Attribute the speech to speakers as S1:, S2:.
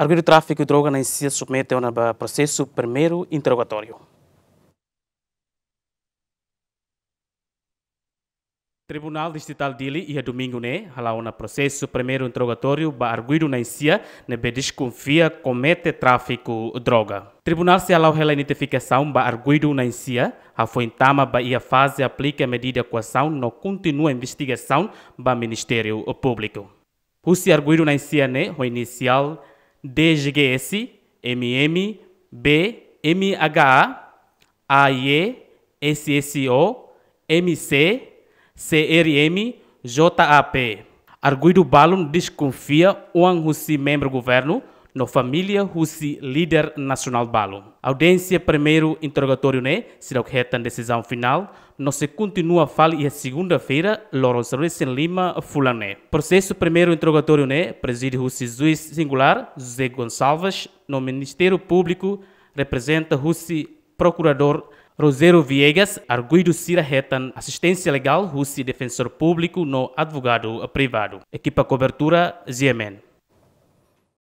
S1: Arguido tráfico de droga na se submete ao processo primeiro interrogatório. Tribunal Distrital Dili ia domingo né, halau na processo primeiro interrogatório ba arguido na isia nebe né? desconfia comete tráfico de droga. Tribunal se halau hela identificação ba arguido na isia, a foi intama ba ia fase aplica medida coação no continua investigação ba Ministério Público. O se arguido na isia né, o inicial DGS, MM, B, MHA, AE, SSO, MC, CRM, JAP. Arguido Balun desconfia o Husi, membro do governo, na família Russi líder nacional balo. Audiência primeiro interrogatório né, será é decisão final, não se continua a falar e a é segunda-feira, loro Ruiz em Lima, Fulané. Processo primeiro interrogatório né, preside Russi juiz singular, José Gonçalves, no Ministério Público, representa Russi procurador Rosero Viegas, arguido Cira assistência legal, Russi defensor público no advogado privado. Equipa cobertura, Ziemen.